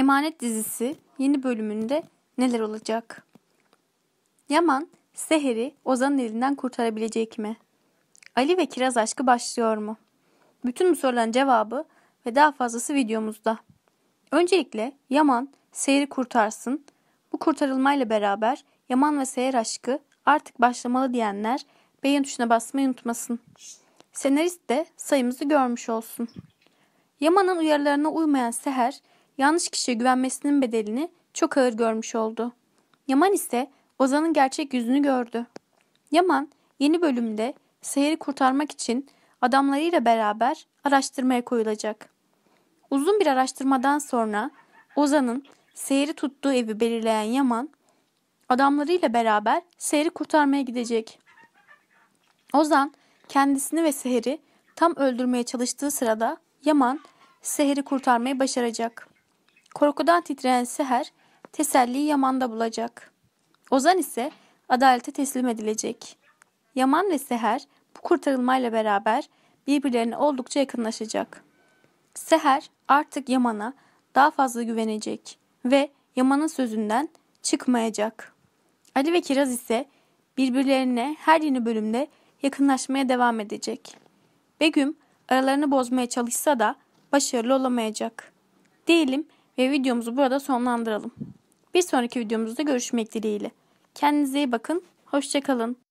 Emanet dizisi yeni bölümünde neler olacak? Yaman, Seher'i Ozan'ın elinden kurtarabilecek mi? Ali ve Kiraz aşkı başlıyor mu? Bütün bu soruların cevabı ve daha fazlası videomuzda. Öncelikle Yaman, Seher'i kurtarsın. Bu kurtarılmayla beraber Yaman ve Seher aşkı artık başlamalı diyenler beğen tuşuna basmayı unutmasın. Senarist de sayımızı görmüş olsun. Yaman'ın uyarılarına uymayan Seher, yanlış kişiye güvenmesinin bedelini çok ağır görmüş oldu. Yaman ise Ozan'ın gerçek yüzünü gördü. Yaman yeni bölümde seyri kurtarmak için adamlarıyla beraber araştırmaya koyulacak. Uzun bir araştırmadan sonra Ozan'ın seyri tuttuğu evi belirleyen Yaman adamlarıyla beraber seyri kurtarmaya gidecek. Ozan kendisini ve seheri tam öldürmeye çalıştığı sırada Yaman seheri kurtarmayı başaracak. Korkudan titreyen Seher teselliyi Yaman'da bulacak. Ozan ise adalete teslim edilecek. Yaman ve Seher bu kurtarılmayla beraber birbirlerine oldukça yakınlaşacak. Seher artık Yaman'a daha fazla güvenecek ve Yaman'ın sözünden çıkmayacak. Ali ve Kiraz ise birbirlerine her yeni bölümde yakınlaşmaya devam edecek. Begüm aralarını bozmaya çalışsa da başarılı olamayacak. Diyelim ve videomuzu burada sonlandıralım. Bir sonraki videomuzda görüşmek dileğiyle. Kendinize iyi bakın, hoşçakalın.